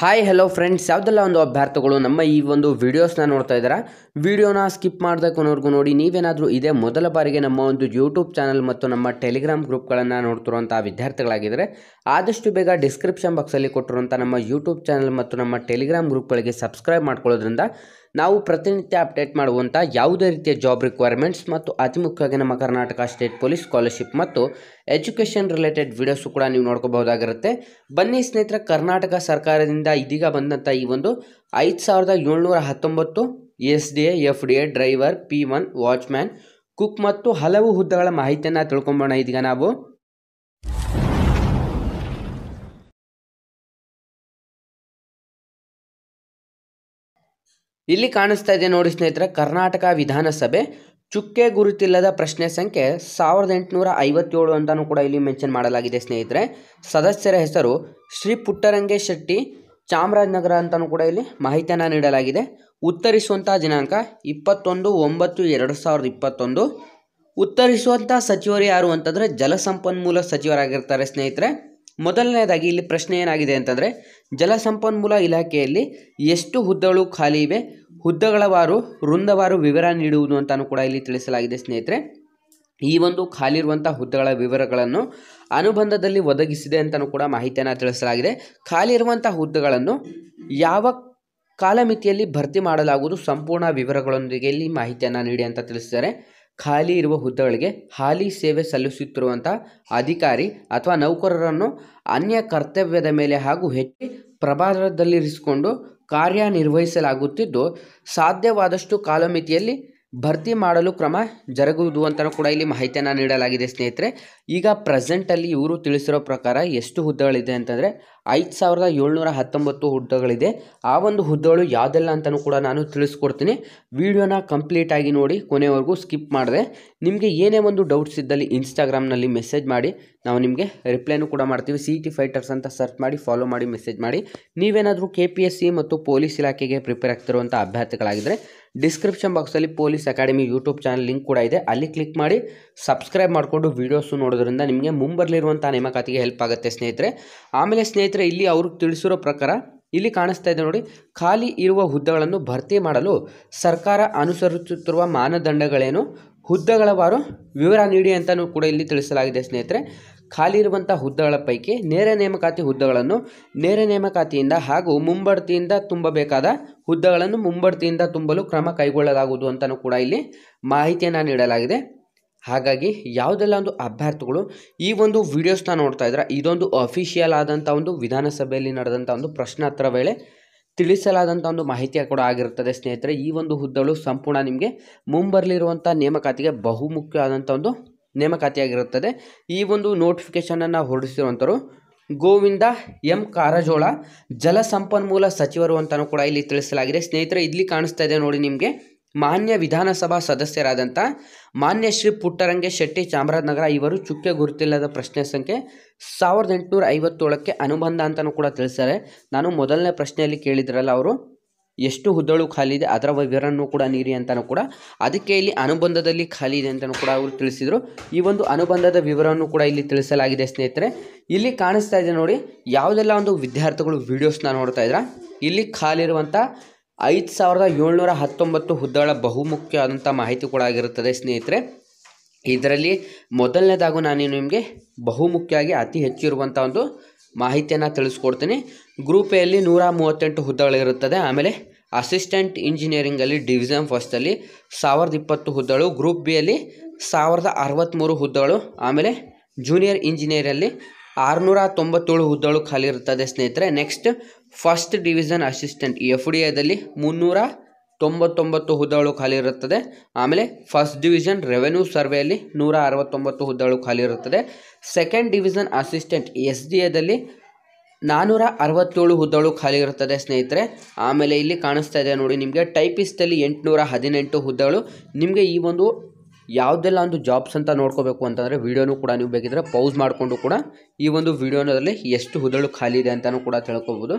hi hello friends ಯಾವುದೆಲ್ಲ ಒಂದು ಅಭ್ಯರ್ಥಿಗಳು ನಮ್ಮ ಈ ಒಂದು ವಿಡಿಯೋಸ್ನ ನೋಡ್ತಾ ಇದ್ದಾರೆ ವಿಡಿಯೋನ ಸ್ಕಿಪ್ ಮಾಡಬೇಕು ನೋಡಿ ನೀವೇನಾದರೂ ಇದೇ ಮೊದಲ ಬಾರಿಗೆ ನಮ್ಮ ಒಂದು ಯೂಟ್ಯೂಬ್ ಚಾನಲ್ ಮತ್ತು ನಮ್ಮ ಟೆಲಿಗ್ರಾಮ್ ಗ್ರೂಪ್ಗಳನ್ನು ನೋಡ್ತಿರುವಂಥ ವಿದ್ಯಾರ್ಥಿಗಳಾಗಿದ್ದರೆ ಆದಷ್ಟು ಬೇಗ ಡಿಸ್ಕ್ರಿಪ್ಷನ್ ಬಾಕ್ಸಲ್ಲಿ ಕೊಟ್ಟಿರುವಂಥ ನಮ್ಮ ಯೂಟ್ಯೂಬ್ ಚಾನಲ್ ಮತ್ತು ನಮ್ಮ ಟೆಲಿಗ್ರಾಮ್ ಗ್ರೂಪ್ಗಳಿಗೆ ಸಬ್ಸ್ಕ್ರೈಬ್ ಮಾಡ್ಕೊಳ್ಳೋದ್ರಿಂದ ನಾವು ಪ್ರತಿನಿತ್ಯ ಅಪ್ಡೇಟ್ ಮಾಡುವಂಥ ಯಾವುದೇ ರೀತಿಯ ಜಾಬ್ ರಿಕ್ವೈರ್ಮೆಂಟ್ಸ್ ಮತ್ತು ಅತಿ ಮುಖ್ಯವಾಗಿ ನಮ್ಮ ಕರ್ನಾಟಕ ಸ್ಟೇಟ್ ಪೊಲೀಸ್ ಸ್ಕಾಲರ್ಶಿಪ್ ಮತ್ತು ಎಜುಕೇಷನ್ ರಿಲೇಟೆಡ್ ವಿಡಿಯೋಸು ಕೂಡ ನೀವು ನೋಡ್ಕೋಬಹುದಾಗಿರುತ್ತೆ ಬನ್ನಿ ಸ್ನೇಹಿತರೆ ಕರ್ನಾಟಕ ಸರ್ಕಾರದಿಂದ ಇದೀಗ ಬಂದಂಥ ಈ ಒಂದು ಐದು ಸಾವಿರದ ಏಳ್ನೂರ ಹತ್ತೊಂಬತ್ತು S D A F D A driver peon watchman cook ಮತ್ತು ಹಲವು ಹುದ್ದೆಗಳ ಮಾಹಿತಿಯನ್ನು ತಿಳ್ಕೊಂಬೋಣ ಇದೀಗ ನಾವು ಇಲ್ಲಿ ಕಾಣಿಸ್ತಾ ಇದೆ ನೋಡಿ ಸ್ನೇಹಿತರೆ ಕರ್ನಾಟಕ ವಿಧಾನಸಭೆ ಚುಕ್ಕೆ ಗುರುತಿಲ್ಲದ ಪ್ರಶ್ನೆ ಸಂಖ್ಯೆ ಸಾವಿರದ ಎಂಟುನೂರ ಐವತ್ತೇಳು ಅಂತಲೂ ಕೂಡ ಇಲ್ಲಿ ಮೆನ್ಷನ್ ಮಾಡಲಾಗಿದೆ ಸ್ನೇಹಿತರೆ ಸದಸ್ಯರ ಹೆಸರು ಶ್ರೀ ಪುಟ್ಟರಂಗೇ ಶೆಟ್ಟಿ ಚಾಮರಾಜನಗರ ಅಂತಲೂ ಕೂಡ ಇಲ್ಲಿ ಮಾಹಿತಿಯನ್ನು ನೀಡಲಾಗಿದೆ ಉತ್ತರಿಸುವಂಥ ದಿನಾಂಕ ಇಪ್ಪತ್ತೊಂದು ಒಂಬತ್ತು ಎರಡು ಸಾವಿರದ ಇಪ್ಪತ್ತೊಂದು ಉತ್ತರಿಸುವಂಥ ಸಚಿವರು ಯಾರು ಅಂತಂದರೆ ಜಲಸಂಪನ್ಮೂಲ ಸಚಿವರಾಗಿರ್ತಾರೆ ಸ್ನೇಹಿತರೆ ಮೊದಲನೇದಾಗಿ ಇಲ್ಲಿ ಪ್ರಶ್ನೆ ಏನಾಗಿದೆ ಅಂತಂದರೆ ಜಲಸಂಪನ್ಮೂಲ ಇಲಾಖೆಯಲ್ಲಿ ಎಷ್ಟು ಹುದ್ದೆಗಳು ಖಾಲಿ ಇವೆ ಹುದ್ದೆಗಳವಾರು ವೃಂದವಾರು ವಿವರ ನೀಡುವುದು ಅಂತಲೂ ಕೂಡ ಇಲ್ಲಿ ತಿಳಿಸಲಾಗಿದೆ ಸ್ನೇಹಿತರೆ ಈ ಒಂದು ಖಾಲಿ ಇರುವಂಥ ಹುದ್ದೆಗಳ ವಿವರಗಳನ್ನು ಅನುಬಂಧದಲ್ಲಿ ಒದಗಿಸಿದೆ ಅಂತಲೂ ಕೂಡ ಮಾಹಿತಿಯನ್ನು ತಿಳಿಸಲಾಗಿದೆ ಖಾಲಿ ಇರುವಂಥ ಹುದ್ದೆಗಳನ್ನು ಯಾವ ಕಾಲಮಿತಿಯಲ್ಲಿ ಭರ್ತಿ ಮಾಡಲಾಗುವುದು ಸಂಪೂರ್ಣ ವಿವರಗಳೊಂದಿಗೆ ಇಲ್ಲಿ ಮಾಹಿತಿಯನ್ನು ನೀಡಿ ಅಂತ ತಿಳಿಸಿದ್ದಾರೆ ಖಾಲಿ ಇರುವ ಹುದ್ದೆಗಳಿಗೆ ಹಾಲಿ ಸೇವೆ ಸಲ್ಲಿಸುತ್ತಿರುವಂಥ ಅಧಿಕಾರಿ ಅಥವಾ ನೌಕರರನ್ನು ಅನ್ಯ ಕರ್ತವ್ಯದ ಮೇಲೆ ಹಾಗೂ ಹೆಚ್ಚು ಪ್ರಭಾವದಲ್ಲಿರಿಸಿಕೊಂಡು ಕಾರ್ಯನಿರ್ವಹಿಸಲಾಗುತ್ತಿದ್ದು ಸಾಧ್ಯವಾದಷ್ಟು ಕಾಲಮಿತಿಯಲ್ಲಿ ಭರ್ತಿ ಮಾಡಲು ಕ್ರಮ ಜರುಗುವುದು ಅಂತಲೂ ಕೂಡ ಇಲ್ಲಿ ಮಾಹಿತಿಯನ್ನು ನೀಡಲಾಗಿದೆ ಸ್ನೇಹಿತರೆ ಈಗ ಪ್ರೆಸೆಂಟಲ್ಲಿ ಇವರು ತಿಳಿಸಿರೋ ಪ್ರಕಾರ ಎಷ್ಟು ಹುದ್ದೆಗಳಿದೆ ಅಂತಂದರೆ ಐದು ಸಾವಿರದ ಏಳ್ನೂರ ಹತ್ತೊಂಬತ್ತು ಹುದ್ದೆಗಳಿದೆ ಆ ಒಂದು ಹುದ್ದೆಗಳು ಯಾವುದೆಲ್ಲ ಅಂತಲೂ ಕೂಡ ನಾನು ತಿಳಿಸ್ಕೊಡ್ತೀನಿ ವಿಡಿಯೋನ ಕಂಪ್ಲೀಟಾಗಿ ನೋಡಿ ಕೊನೆವರೆಗೂ ಸ್ಕಿಪ್ ಮಾಡಿದೆ ನಿಮಗೆ ಏನೇ ಒಂದು ಡೌಟ್ಸ್ ಇದ್ದಲ್ಲಿ ಇನ್ಸ್ಟಾಗ್ರಾಮ್ನಲ್ಲಿ ಮೆಸೇಜ್ ಮಾಡಿ ನಾವು ನಿಮಗೆ ರಿಪ್ಲೈನು ಕೂಡ ಮಾಡ್ತೀವಿ ಸಿ ಟಿ ಫೈಟರ್ಸ್ ಅಂತ ಸರ್ಚ್ ಮಾಡಿ ಫಾಲೋ ಮಾಡಿ ಮೆಸೇಜ್ ಮಾಡಿ ನೀವೇನಾದರೂ ಕೆ ಪಿ ಎಸ್ ಸಿ ಮತ್ತು ಪೊಲೀಸ್ ಇಲಾಖೆಗೆ ಪ್ರಿಪೇರ್ ಆಗ್ತಿರುವಂಥ ಅಭ್ಯರ್ಥಿಗಳಾಗಿದ್ದರೆ ಡಿಸ್ಕ್ರಿಪ್ಷನ್ ಬಾಕ್ಸಲ್ಲಿ police academy YouTube channel link ಕೂಡ ಇದೆ ಅಲ್ಲಿ ಕ್ಲಿಕ್ ಮಾಡಿ ಸಬ್ಸ್ಕ್ರೈಬ್ ಮಾಡಿಕೊಂಡು ವೀಡಿಯೋಸು ನೋಡೋದ್ರಿಂದ ನಿಮಗೆ ಮುಂಬರಲಿರುವಂಥ ನೇಮಕಾತಿಗೆ ಹೆಲ್ಪ್ ಆಗುತ್ತೆ ಸ್ನೇಹಿತರೆ ಆಮೇಲೆ ಸ್ನೇಹಿತರೆ ಇಲ್ಲಿ ಅವ್ರಿಗೆ ತಿಳಿಸಿರೋ ಪ್ರಕಾರ ಇಲ್ಲಿ ಕಾಣಿಸ್ತಾ ಇದೆ ನೋಡಿ ಖಾಲಿ ಇರುವ ಹುದ್ದೆಗಳನ್ನು ಭರ್ತಿ ಮಾಡಲು ಸರ್ಕಾರ ಅನುಸರಿಸುತ್ತಿರುವ ಮಾನದಂಡಗಳೇನು ಹುದ್ದೆಗಳವಾರು ವಿವರ ನೀಡಿ ಅಂತಲೂ ಕೂಡ ಇಲ್ಲಿ ತಿಳಿಸಲಾಗಿದೆ ಸ್ನೇಹಿತರೆ ಖಾಲಿ ಇರುವಂಥ ಹುದ್ದೆಗಳ ಪೈಕಿ ನೇರ ನೇಮಕಾತಿ ಹುದ್ದೆಗಳನ್ನು ನೇರ ನೇಮಕಾತಿಯಿಂದ ಹಾಗೂ ಮುಂಬಡ್ತಿಯಿಂದ ತುಂಬಬೇಕಾದ ಹುದ್ದೆಗಳನ್ನು ಮುಂಬಡ್ತಿಯಿಂದ ತುಂಬಲು ಕ್ರಮ ಕೈಗೊಳ್ಳಲಾಗುವುದು ಅಂತಲೂ ಕೂಡ ಇಲ್ಲಿ ಮಾಹಿತಿಯನ್ನು ನೀಡಲಾಗಿದೆ ಹಾಗಾಗಿ ಯಾವುದೆಲ್ಲ ಒಂದು ಅಭ್ಯರ್ಥಿಗಳು ಈ ಒಂದು ವಿಡಿಯೋಸ್ನ ನೋಡ್ತಾ ಇದ್ರೆ ಇದೊಂದು ಅಫಿಷಿಯಲ್ ಆದಂಥ ಒಂದು ವಿಧಾನಸಭೆಯಲ್ಲಿ ನಡೆದಂಥ ಒಂದು ಪ್ರಶ್ನೋತ್ತರ ವೇಳೆ ತಿಳಿಸಲಾದಂಥ ಒಂದು ಮಾಹಿತಿಯ ಕೂಡ ಆಗಿರುತ್ತದೆ ಸ್ನೇಹಿತರೆ ಈ ಒಂದು ಹುದ್ದೆಗಳು ಸಂಪೂರ್ಣ ನಿಮಗೆ ಮುಂಬರಲಿರುವಂಥ ನೇಮಕಾತಿಗೆ ಬಹುಮುಖ್ಯವಾದಂಥ ಒಂದು ನೇಮಕಾತಿಯಾಗಿರುತ್ತದೆ ಈ ಒಂದು ನೋಟಿಫಿಕೇಶನನ್ನು ಹೊರಡಿಸಿರುವಂಥವ್ರು ಗೋವಿಂದ ಎಂ ಕಾರಜೋಳ ಜಲಸಂಪನ್ಮೂಲ ಸಚಿವರು ಅಂತಲೂ ಕೂಡ ಇಲ್ಲಿ ತಿಳಿಸಲಾಗಿದೆ ಸ್ನೇಹಿತರೆ ಇಲ್ಲಿ ಕಾಣಿಸ್ತಾ ಇದೆ ನೋಡಿ ನಿಮಗೆ ಮಾನ್ಯ ವಿಧಾನಸಭಾ ಸದಸ್ಯರಾದಂಥ ಮಾನ್ಯ ಶ್ರೀ ಪುಟ್ಟರಂಗೆ ಶೆಟ್ಟಿ ಚಾಮರಾಜನಗರ ಇವರು ಚುಕ್ಕೆ ಗುರುತಿಲ್ಲದ ಪ್ರಶ್ನೆ ಸಂಖ್ಯೆ ಸಾವಿರದ ಎಂಟುನೂರ ಐವತ್ತೇಳಕ್ಕೆ ಅನುಬಂಧ ಅಂತಲೂ ಕೂಡ ತಿಳಿಸ್ತಾರೆ ನಾನು ಮೊದಲನೇ ಪ್ರಶ್ನೆಯಲ್ಲಿ ಕೇಳಿದ್ರಲ್ಲ ಅವರು ಎಷ್ಟು ಹುದ್ದಳು ಖಾಲಿ ಇದೆ ಅದರ ವಿವರನ್ನು ಕೂಡ ನೀರಿ ಅಂತಲೂ ಕೂಡ ಅದಕ್ಕೆ ಇಲ್ಲಿ ಅನುಬಂಧದಲ್ಲಿ ಖಾಲಿ ಇದೆ ಅಂತಲೂ ಕೂಡ ಅವರು ತಿಳಿಸಿದರು ಈ ಒಂದು ಅನುಬಂಧದ ವಿವರವನ್ನು ಕೂಡ ಇಲ್ಲಿ ತಿಳಿಸಲಾಗಿದೆ ಸ್ನೇಹಿತರೆ ಇಲ್ಲಿ ಕಾಣಿಸ್ತಾ ಇದೆ ನೋಡಿ ಯಾವುದೆಲ್ಲ ಒಂದು ವಿದ್ಯಾರ್ಥಿಗಳು ವೀಡಿಯೋಸ್ನ ನೋಡ್ತಾ ಇದ್ರ ಇಲ್ಲಿ ಖಾಲಿರುವಂಥ ಐದು ಸಾವಿರದ ಏಳ್ನೂರ ಹತ್ತೊಂಬತ್ತು ಹುದ್ದಳ ಬಹುಮುಖ್ಯವಾದಂಥ ಮಾಹಿತಿ ಕೂಡ ಆಗಿರುತ್ತದೆ ಸ್ನೇಹಿತರೆ ಇದರಲ್ಲಿ ಮೊದಲನೇದಾಗೂ ನಾನು ನಿಮಗೆ ಬಹುಮುಖ್ಯವಾಗಿ ಅತಿ ಹೆಚ್ಚಿರುವಂಥ ಒಂದು ಮಾಹಿತಿಯನ್ನು ತಿಳಿಸ್ಕೊಡ್ತೀನಿ ಗ್ರೂಪ್ ಎಲ್ಲಿ ನೂರ ಮೂವತ್ತೆಂಟು ಹುದ್ದೆಗಳಿರುತ್ತದೆ ಆಮೇಲೆ ಅಸಿಸ್ಟೆಂಟ್ ಇಂಜಿನಿಯರಿಂಗಲ್ಲಿ ಡಿವಿಷನ್ ಫಸ್ಟಲ್ಲಿ ಸಾವಿರದ ಇಪ್ಪತ್ತು ಹುದ್ದೆಗಳು ಗ್ರೂಪ್ ಬಿಯಲ್ಲಿ ಸಾವಿರದ ಅರವತ್ತ್ಮೂರು ಹುದ್ದೆಗಳು ಆಮೇಲೆ ಜೂನಿಯರ್ ಇಂಜಿನಿಯರಲ್ಲಿ ಆರುನೂರ ತೊಂಬತ್ತೇಳು ಹುದ್ದೆಗಳು ಖಾಲಿ ಇರುತ್ತದೆ ಸ್ನೇಹಿತರೆ next first division assistant F D ಎದಲ್ಲಿ ಮುನ್ನೂರ ತೊಂಬತ್ತೊಂಬತ್ತು ಹುದ್ದೆಗಳು ಖಾಲಿ ಇರುತ್ತದೆ ಆಮೇಲೆ ಫಸ್ಟ್ ಡಿವಿಷನ್ ರೆವೆನ್ಯೂ ಸರ್ವೆಯಲ್ಲಿ ನೂರ ಅರವತ್ತೊಂಬತ್ತು ಹುದ್ದೆಗಳು ಖಾಲಿ ಇರುತ್ತದೆ second division assistant S D ಎದಲ್ಲಿ ನಾನ್ನೂರ ಅರವತ್ತೇಳು ಹುದ್ದೆಗಳು ಖಾಲಿ ಇರುತ್ತದೆ ಸ್ನೇಹಿತರೆ ಆಮೇಲೆ ಇಲ್ಲಿ ಕಾಣಿಸ್ತಾ ಇದೆ ನೋಡಿ ನಿಮಗೆ ಟೈಪಿಸ್ಟಲ್ಲಿ ಎಂಟುನೂರ ಹದಿನೆಂಟು ಹುದ್ದೆಗಳು ನಿಮಗೆ ಈ ಒಂದು ಯಾವುದೆಲ್ಲ ಒಂದು ಜಾಬ್ಸ್ ಅಂತ ನೋಡ್ಕೋಬೇಕು ಅಂತಂದರೆ ವಿಡಿಯೋನೂ ಕೂಡ ನೀವು ಬೇಕಿದ್ರೆ ಪೌಸ್ ಮಾಡಿಕೊಂಡು ಕೂಡ ಈ ಒಂದು ವಿಡಿಯೋನಲ್ಲಿ ಎಷ್ಟು ಹುದ್ದೆಗಳು ಖಾಲಿ ಇದೆ ಅಂತಲೂ ಕೂಡ ತಿಳ್ಕೊಬೋದು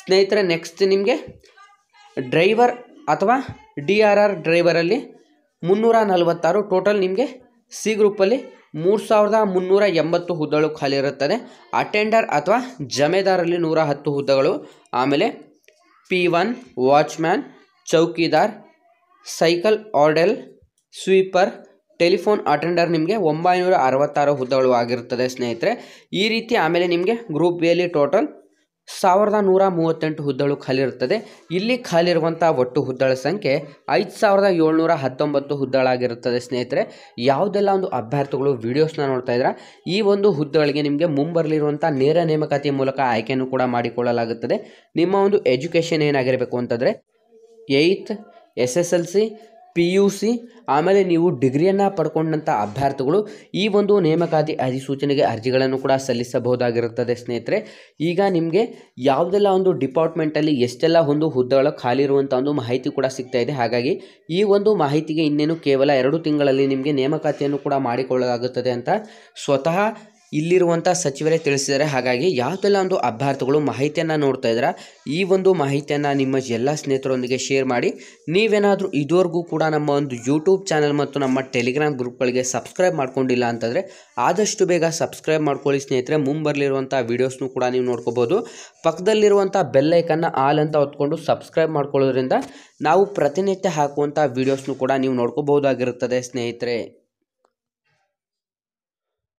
ಸ್ನೇಹಿತರೆ ನೆಕ್ಸ್ಟ್ ನಿಮಗೆ ಡ್ರೈವರ್ ಅಥವಾ ಡಿ ಆರ್ ಆರ್ ಡ್ರೈವರಲ್ಲಿ ಮುನ್ನೂರ ನಲವತ್ತಾರು ಟೋಟಲ್ ನಿಮಗೆ ಸಿ ಗ್ರೂಪಲ್ಲಿ ಮೂರು ಸಾವಿರದ ಮುನ್ನೂರ ಎಂಬತ್ತು ಹುದ್ದೆಗಳು ಖಾಲಿ ಇರುತ್ತದೆ ಅಟೆಂಡರ್ ಅಥವಾ ಜಮೆದಾರಲ್ಲಿ ನೂರ ಹತ್ತು ಹುದ್ದೆಗಳು ಆಮೇಲೆ peon watchman chowkidar cycle orderly sweeper telephone attender ನಿಮಗೆ ಒಂಬೈನೂರ ಅರವತ್ತಾರು ಹುದ್ದೆಗಳು ಆಗಿರುತ್ತದೆ ಸ್ನೇಹಿತರೆ ಈ ರೀತಿ ಆಮೇಲೆ ನಿಮಗೆ ಗ್ರೂಪ್ ಬಿ ಅಲ್ಲಿ ಟೋಟಲ್ ಸಾವಿರದ ನೂರ ಮೂವತ್ತೆಂಟು ಹುದ್ದಳು ಖಾಲಿ ಇರುತ್ತದೆ ಇಲ್ಲಿ ಖಾಲಿ ಒಟ್ಟು ಹುದ್ದಳ ಸಂಖ್ಯೆ ಐದು ಸಾವಿರದ ಏಳ್ನೂರ ಹತ್ತೊಂಬತ್ತು ಹುದ್ದಳಾಗಿರುತ್ತದೆ ಸ್ನೇಹಿತರೆ ಯಾವುದೆಲ್ಲ ಒಂದು ಅಭ್ಯರ್ಥಿಗಳು ವಿಡಿಯೋಸ್ನ ನೋಡ್ತಾ ಇದ್ದೀರಾ ಈ ಒಂದು ಹುದ್ದೆಗಳಿಗೆ ನಿಮಗೆ ಮುಂಬರಲಿರುವಂಥ ನೇರ ನೇಮಕಾತಿ ಮೂಲಕ ಆಯ್ಕೆಯನ್ನು ಕೂಡ ಮಾಡಿಕೊಳ್ಳಲಾಗುತ್ತದೆ ನಿಮ್ಮ ಒಂದು ಎಜುಕೇಷನ್ ಏನಾಗಿರಬೇಕು ಅಂತಂದರೆ eighth S S L C P U C ಆಮೇಲೆ ನೀವು ಡಿಗ್ರಿಯನ್ನು ಪಡ್ಕೊಂಡಂಥ ಅಭ್ಯರ್ಥಿಗಳು ಈ ಒಂದು ನೇಮಕಾತಿ ಅಧಿಸೂಚನೆಗೆ ಅರ್ಜಿಗಳನ್ನು ಕೂಡ ಸಲ್ಲಿಸಬಹುದಾಗಿರುತ್ತದೆ ಸ್ನೇಹಿತರೆ ಈಗ ನಿಮಗೆ ಯಾವುದೆಲ್ಲ ಒಂದು ಡಿಪಾರ್ಟ್ಮೆಂಟಲ್ಲಿ ಎಷ್ಟೆಲ್ಲ ಒಂದು ಹುದ್ದೆಗಳು ಖಾಲಿ ಇರುವಂಥ ಒಂದು ಮಾಹಿತಿ ಕೂಡ ಸಿಗ್ತಾ ಇದೆ ಹಾಗಾಗಿ ಈ ಒಂದು ಮಾಹಿತಿಗೆ ಇನ್ನೇನು ಕೇವಲ ಎರಡು ತಿಂಗಳಲ್ಲಿ ನಿಮಗೆ ನೇಮಕಾತಿಯನ್ನು ಕೂಡ ಮಾಡಿಕೊಳ್ಳಲಾಗುತ್ತದೆ ಅಂತ ಸ್ವತಃ ಇಲ್ಲಿರುವಂಥ ಸಚಿವರೇ ತಿಳಿಸಿದ್ದಾರೆ ಹಾಗಾಗಿ ಯಾವುದೆಲ್ಲ ಒಂದು ಅಭ್ಯರ್ಥಿಗಳು ಮಾಹಿತಿಯನ್ನು ನೋಡ್ತಾ ಇದ್ದೀರಾ ಈ ಒಂದು ಮಾಹಿತಿಯನ್ನು ನಿಮ್ಮ ಎಲ್ಲ ಸ್ನೇಹಿತರೊಂದಿಗೆ ಶೇರ್ ಮಾಡಿ ನೀವೇನಾದರೂ ಇದುವರೆಗೂ ಕೂಡ ನಮ್ಮ ಒಂದು ಯೂಟ್ಯೂಬ್ ಚಾನಲ್ ಮತ್ತು ನಮ್ಮ ಟೆಲಿಗ್ರಾಮ್ ಗ್ರೂಪ್ಗಳಿಗೆ ಸಬ್ಸ್ಕ್ರೈಬ್ ಮಾಡ್ಕೊಂಡಿಲ್ಲ ಅಂತಂದರೆ ಆದಷ್ಟು ಬೇಗ ಸಬ್ಸ್ಕ್ರೈಬ್ ಮಾಡ್ಕೊಳ್ಳಿ ಸ್ನೇಹಿತರೆ ಮುಂಬರಲಿರುವಂಥ ವೀಡಿಯೋಸ್ನು ಕೂಡ ನೀವು ನೋಡ್ಕೋಬೋದು ಪಕ್ಕದಲ್ಲಿರುವಂಥ ಬೆಲ್ಲೈಕನ್ನು ಆಲ್ ಅಂತ ಹೊತ್ಕೊಂಡು ಸಬ್ಸ್ಕ್ರೈಬ್ ಮಾಡ್ಕೊಳ್ಳೋದ್ರಿಂದ ನಾವು ಪ್ರತಿನಿತ್ಯ ಹಾಕುವಂಥ ವೀಡಿಯೋಸ್ನು ಕೂಡ ನೀವು ನೋಡ್ಕೋಬಹುದಾಗಿರುತ್ತದೆ ಸ್ನೇಹಿತರೆ